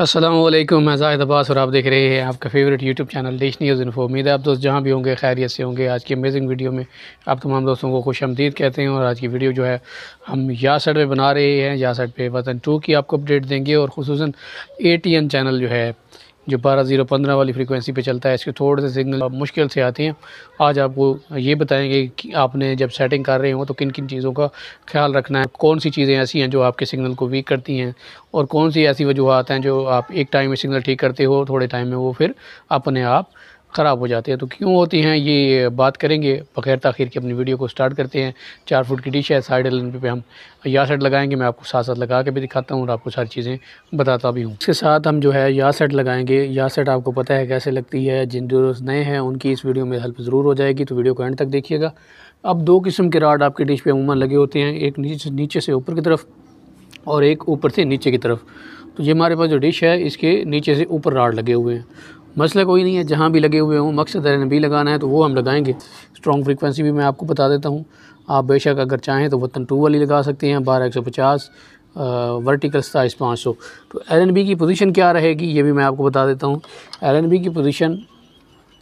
असलम मैं जाहिद अब्बास और आप देख रहे हैं आपका favourite YouTube channel dish news info उम्मीद है आप दोस्त जहाँ भी होंगे खैरियत से होंगे आज की अमेजिंग वीडियो में आप तमाम दोस्तों को खुश आमदीद कहते हैं और आज की वीडियो जो है हम यासठ पे बना रहे हैं यासठ पे वतन टू की आपको अपडेट देंगे और खसूस ए टी एन चैनल जो है जो बारह ज़ीरो पंद्रह वाली फ्रिक्वेंसी पे चलता है इसके थोड़े से सिग्नल मुश्किल से आते हैं आज आपको ये बताएंगे कि आपने जब सेटिंग कर रहे हो तो किन किन चीज़ों का ख्याल रखना है कौन सी चीज़ें ऐसी हैं जो आपके सिग्नल को वीक करती हैं और कौन सी ऐसी वजूहत हैं जो आप एक टाइम में सिग्नल ठीक करते हो थोड़े टाइम में वो फिर अपने आप ख़राब हो जाते हैं तो क्यों होती हैं ये बात करेंगे बगैर तखिर की अपनी वीडियो को स्टार्ट करते हैं चार फुट की डिश है साइड एलन पे हम या सेट लगाएंगे मैं आपको साथ साथ लगा के भी दिखाता हूँ और आपको सारी चीज़ें बताता भी हूँ इसके साथ हम जो है या सेट लगाएंगे या सेट आपको पता है कैसे लगती है जिन जो नए हैं उनकी इस वीडियो में हेल्प ज़रूर हो जाएगी तो वीडियो को एंड तक देखिएगा अब दो किस्म के राड आपकी डिश पर अमूमन लगे होते हैं एक नीचे से ऊपर की तरफ और एक ऊपर से नीचे की तरफ तो ये हमारे पास जो डिश है इसके नीचे से ऊपर राड लगे हुए हैं मसला कोई नहीं है जहाँ भी लगे हुए हों मकसद है नबी लगाना है तो वो हम लगाएंगे स्ट्रॉन्ग फ्रीक्वेंसी भी मैं आपको बता देता हूँ आप बेशक अगर चाहें तो वतन टू वाली लगा सकते हैं बारह एक सौ पचास वर्टिकल साइज पाँच सौ तो एल एन बी की पोजीशन क्या रहेगी ये भी मैं आपको बता देता हूँ एल एन बी की पोजीशन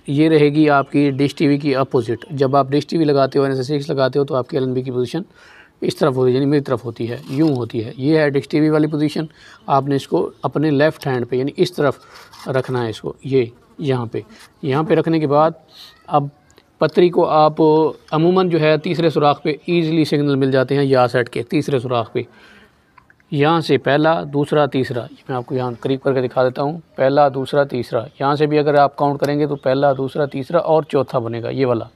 ये रहेगी आपकी डिश टी वी की अपोजिट जब आप डिश टी वी लगाते हो एन एस सिक्स लगाते हो तो आपकी एल एन बी की पोजीशन इस तरफ होती है यानी मेरी तरफ होती है यूँ होती है ये है डिक्स टी वाली पोजीशन आपने इसको अपने लेफ़्ट हैंड पे यानी इस तरफ रखना है इसको ये यहाँ पे यहाँ पे रखने के बाद अब पत्री को आप अमूमन जो है तीसरे सुराख पे ईज़िली सिग्नल मिल जाते हैं या सेट के तीसरे सुराख पे यहाँ से पहला दूसरा तीसरा मैं आपको यहाँ करीब करके दिखा देता हूँ पहला दूसरा तीसरा यहाँ से भी अगर आप काउंट करेंगे तो पहला दूसरा तीसरा और चौथा बनेगा ये वाला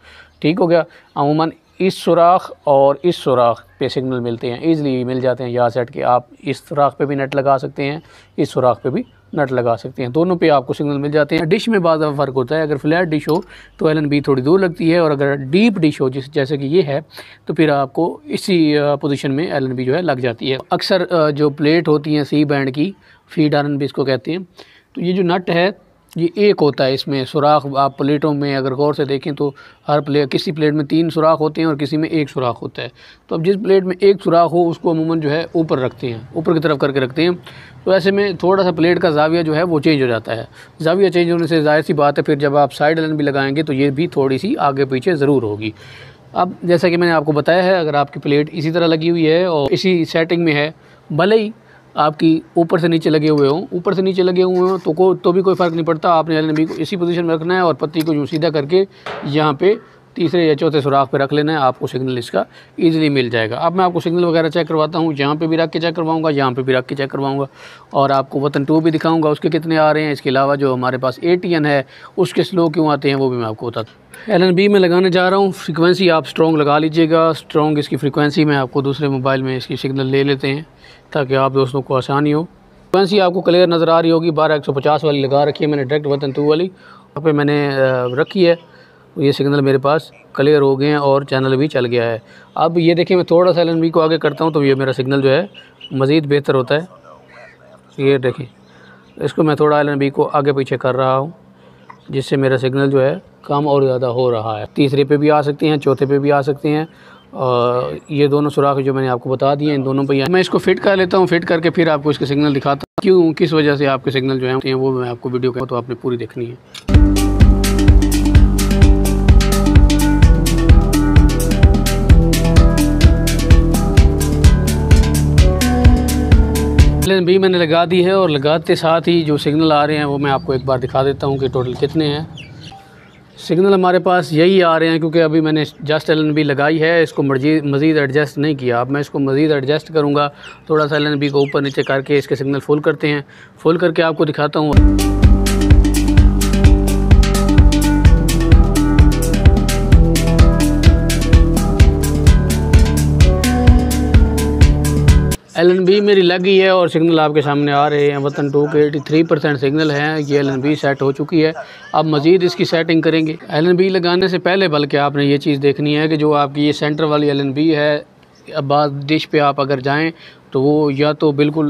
ठीक हो गया अमूमन इस सुराख और इस सुराख पे सिग्नल मिलते हैं ईज़िली मिल जाते हैं यहाँ सेट के आप इस सुराख पे भी नट लगा सकते हैं इस सुराख पे भी नट लगा सकते हैं दोनों पे आपको सिग्नल मिल जाते हैं डिश में बाद फ़र्क होता है अगर फ्लैट डिश हो तो एल बी थोड़ी दूर लगती है और अगर डीप डिश हो जिस जैसे कि ये है तो फिर आपको इसी पोजीशन में एल बी जो है लग जाती है अक्सर जो प्लेट होती हैं सी बैंड की फीड आर बी इसको कहते हैं तो ये जो नट है ये एक होता है इसमें सुराख आप प्लेटों में अगर गौर से देखें तो हर प्लेट किसी प्लेट में तीन सुराख होते हैं और किसी में एक सुराख होता है तो अब जिस प्लेट में एक सुराख हो उसको अमूमन जो है ऊपर रखते हैं ऊपर की तरफ करके रखते हैं तो ऐसे में थोड़ा सा प्लेट का जाविया जो है वो चेंज हो जाता है जाविया चेंज होने से जाहिर सी बात है फिर जब आप साइड लाइन भी लगाएंगे तो ये भी थोड़ी सी आगे पीछे ज़रूर होगी अब जैसा कि मैंने आपको बताया है अगर आपकी प्लेट इसी तरह लगी हुई है और इसी सेटिंग में है भले ही आपकी ऊपर से नीचे लगे हुए हों ऊपर से नीचे लगे हुए हों तो को तो भी कोई फ़र्क नहीं पड़ता आपने एल को इसी पोजीशन में रखना है और पत्ती को यूँ सीधा करके यहाँ पे तीसरे या चौथे सुराख पे रख लेना है आपको सिग्नल इसका ईजिली मिल जाएगा अब मैं आपको सिग्नल वगैरह चेक करवाता हूँ यहाँ पे भी रख के चेक करवाऊँगा यहाँ पे भी रख के चेक करवाऊँगा और आपको वतन टू भी दिखाऊँगा उसके कितने आ रहे हैं इसके अलावा जो हमारे पास ए है उसके स्लो क्यों आते हैं वो भी मैं आपको दूँ एल एन बी में लगाने जा रहा हूँ फ्रिक्वेंसी आप स्ट्रॉन्ग लगा लीजिएगा स्ट्रॉन्ग इसकी फ्रिक्वेंसी में आपको दूसरे मोबाइल में इसकी सिग्नल ले लेते हैं ताकि आप दोस्तों को आसानी हो फ्रिक्वेंसी आपको क्लियर नज़र आ रही होगी बारह एक सौ पचास वाली लगा रखी है मैंने डायरेक्ट वतन टू वाली वहाँ पर मैंने रखी है ये सिग्नल मेरे पास क्लियर हो गए हैं और चैनल भी चल गया है अब ये देखिए मैं थोड़ा सा एल को आगे करता हूँ तो ये मेरा सिग्नल जो है मज़ीद बेहतर होता है ये देखिए इसको मैं थोड़ा एल को आगे पीछे कर रहा हूँ जिससे मेरा सिग्नल जो है कम और ज़्यादा हो रहा है तीसरे पे भी आ सकती हैं चौथे पे भी आ सकते हैं और ये दोनों सुराख जो मैंने आपको बता दिए इन दोनों पर मैं इसको फिट कर लेता हूँ फिट करके फिर आपको इसके सिग्नल दिखाता हूँ क्यों किस वजह से आपके सिग्नल जो है वो मैं आपको वीडियो कहूँ तो आपने पूरी देखनी है सिग्नल बी मैंने लगा दी है और लगाते साथ ही जो सिग्नल आ रहे हैं वो मैं आपको एक बार दिखा देता हूँ कि टोटल कितने हैं सिग्नल हमारे पास यही आ रहे हैं क्योंकि अभी मैंने जस्ट एल बी लगाई है इसको मज़ीद एडजस्ट नहीं किया अब मैं इसको मज़ीद एडजस्ट करूँगा थोड़ा सा एल बी को ऊपर नीचे करके इसके सिग्नल फुल करते हैं फुल करके आपको दिखाता हूँ बी मेरी लगी है और सिग्नल आपके सामने आ रहे हैं वतन टू के एटी थ्री परसेंट सिग्नल हैं ये बी सेट हो चुकी है अब मज़ीद इसकी सेटिंग करेंगे बी लगाने से पहले बल्कि आपने ये चीज़ देखनी है कि जो आपकी ये सेंटर वाली बी है बाद डिश पे आप अगर जाएं तो वो या तो बिल्कुल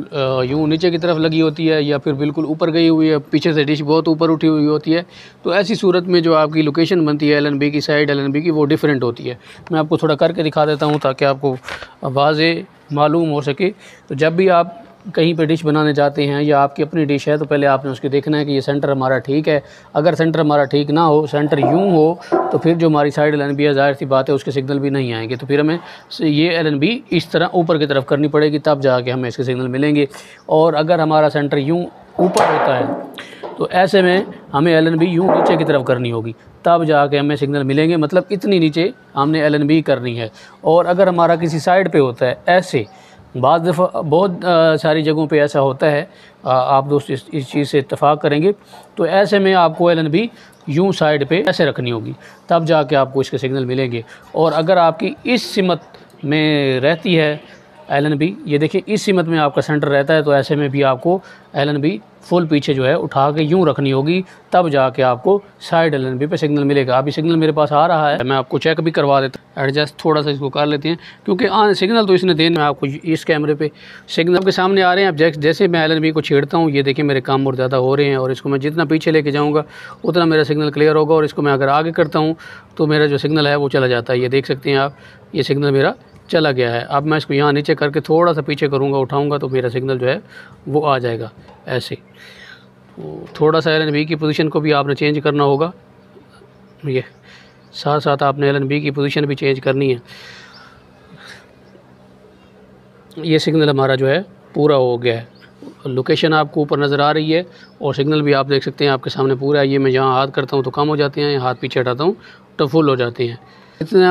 यूँ नीचे की तरफ लगी होती है या फिर बिल्कुल ऊपर गई हुई है पीछे से डिश बहुत ऊपर उठी हुई होती है तो ऐसी सूरत में जो आपकी लोकेशन बनती है एलएनबी की साइड एलएनबी की वो डिफरेंट होती है मैं आपको थोड़ा करके दिखा देता हूँ ताकि आपको वाजे मालूम हो सके तो जब भी आप कहीं पे डिश बनाने जाते हैं या आपकी अपनी डिश है तो पहले आपने उसके देखना है कि ये सेंटर हमारा ठीक है अगर सेंटर हमारा ठीक ना हो सेंटर यूँ हो तो फिर जो हमारी साइड एल भी है जाहिर सी बात है उसके सिग्नल भी नहीं आएंगे तो फिर हमें ये एल इस तरह ऊपर की तरफ करनी पड़ेगी तब जाके हमें इसके सिग्नल मिलेंगे और अगर हमारा सेंटर यूँ ऊपर होता है तो ऐसे में हमें एल एन बी यूँ नीचे की तरफ करनी होगी तब जाके हमें सिग्नल मिलेंगे मतलब इतनी नीचे हमने एल करनी है और अगर हमारा किसी साइड पे होता है ऐसे बाद दफ़ा बहुत आ, सारी जगहों पे ऐसा होता है आ, आप दोस्त इस, इस चीज़ से इतफाक़ करेंगे तो ऐसे में आपको एल एन बी यूँ साइड पे ऐसे रखनी होगी तब जाके आपको इसके सिग्नल मिलेंगे और अगर आपकी इस सिमत में रहती है एल एन बी ये देखिए इस सीमत में आपका सेंटर रहता है तो ऐसे में भी आपको एल एन बी फुल पीछे जो है उठा के यूँ रखनी होगी तब जाके आपको साइड एल एन बी पे सिग्नल मिलेगा अभी सिग्नल मेरे पास आ रहा है मैं आपको चेक भी करवा देता हूँ एडजस्ट थोड़ा सा इसको कर लेते हैं क्योंकि आ हाँ, सिग्नल तो इसने देना है आपको इस कैमरे पर सिग्नल आपके सामने आ रहे हैं आप जैसे मैं एल एन बी को छेड़ता हूँ ये देखिए मेरे काम और ज़्यादा हो रहे हैं और इसको मैं जितना पीछे लेके जाऊँगा उतना मेरा सिग्नल क्लियर होगा और इसको मैं अगर आगे करता हूँ तो मेरा जो सिग्नल है वो चला जाता है ये देख सकते हैं आप ये सिग्नल मेरा चला गया है अब मैं इसको यहाँ नीचे करके थोड़ा सा पीछे करूँगा उठाऊँगा तो मेरा सिग्नल जो है वो आ जाएगा ऐसे तो थोड़ा सा एल एन बी की पोजीशन को भी आपने चेंज करना होगा ये साथ साथ आपने एल एन बी की पोजीशन भी चेंज करनी है ये सिग्नल हमारा जो है पूरा हो गया है लोकेशन आपको ऊपर नज़र आ रही है और सिग्नल भी आप देख सकते हैं आपके सामने पूरा है ये मैं जहाँ हाथ करता हूँ तो कम हो जाते हैं हाथ पीछे हटाता हूँ तो फुल हो जाते हैं इतना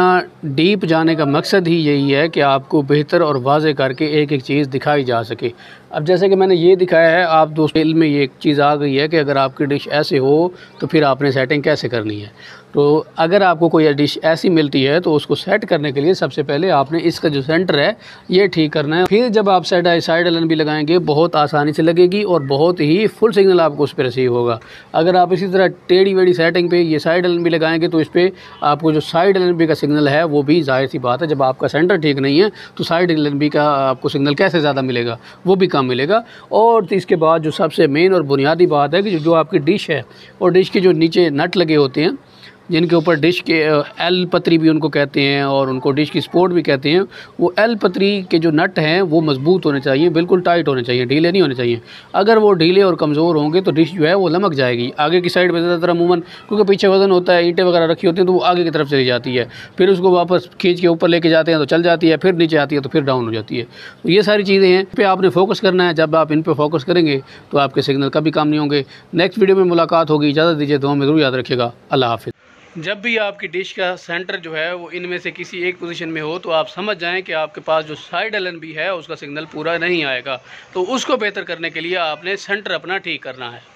डीप जाने का मकसद ही यही है कि आपको बेहतर और वाज करके एक एक चीज़ दिखाई जा सके अब जैसे कि मैंने ये दिखाया है आप दोस्तों में ये एक चीज़ आ गई है कि अगर आपकी डिश ऐसे हो तो फिर आपने सेटिंग कैसे करनी है तो अगर आपको कोई डिश ऐसी मिलती है तो उसको सेट करने के लिए सबसे पहले आपने इसका जो सेंटर है ये ठीक करना है फिर जब आप साइड साइड एलन भी लगाएंगे बहुत आसानी से लगेगी और बहुत ही फुल सिग्नल आपको उस पर रिसीव होगा अगर आप इसी तरह टेढ़ी वेढ़ी सेटिंग पे ये साइड एलन भी लगाएंगे तो इस पर आपको जो साइड एलन बी का सिग्नल है वो भी जाहिर सी बात है जब आपका सेंटर ठीक नहीं है तो साइड एलन का आपको सिग्नल कैसे ज़्यादा मिलेगा वो भी काम मिलेगा और तो इसके बाद जो सबसे मेन और बुनियादी बात है कि जो आपकी डिश है और डिश के जो नीचे नट लगे होते हैं जिनके ऊपर डिश के एल पत्री भी उनको कहते हैं और उनको डिश की स्पोर्ट भी कहते हैं वो एल पत्री के जो नट हैं वो मजबूत होने चाहिए बिल्कुल टाइट होने चाहिए ढीले नहीं होने चाहिए अगर वो ढीले और कमज़ोर होंगे तो डिश जो है वो लमक जाएगी आगे की साइड पर ज़्यादातर अमूमन क्योंकि पीछे वज़न होता है ईंटें वगैरह रखी होती हैं तो वो आगे की तरफ चली जाती है फिर उसको वापस खींच के ऊपर लेके जाते हैं तो चल जाती है फिर नीचे आती है तो फिर डाउन हो जाती है तो ये सारी चीज़ें हैं पे आपने फोकस करना है जब आप इन पर फोकस करेंगे तो आपके सिग्नल कभी काम नहीं होंगे नेक्स्ट वीडियो में मुलाकात होगी इजाज़त दीजिए तो हमें ज़रूर याद रखिएगा अल्लाह हाफिज़ जब भी आपकी डिश का सेंटर जो है वो इनमें से किसी एक पोजीशन में हो तो आप समझ जाएं कि आपके पास जो साइड एलन भी है उसका सिग्नल पूरा नहीं आएगा तो उसको बेहतर करने के लिए आपने सेंटर अपना ठीक करना है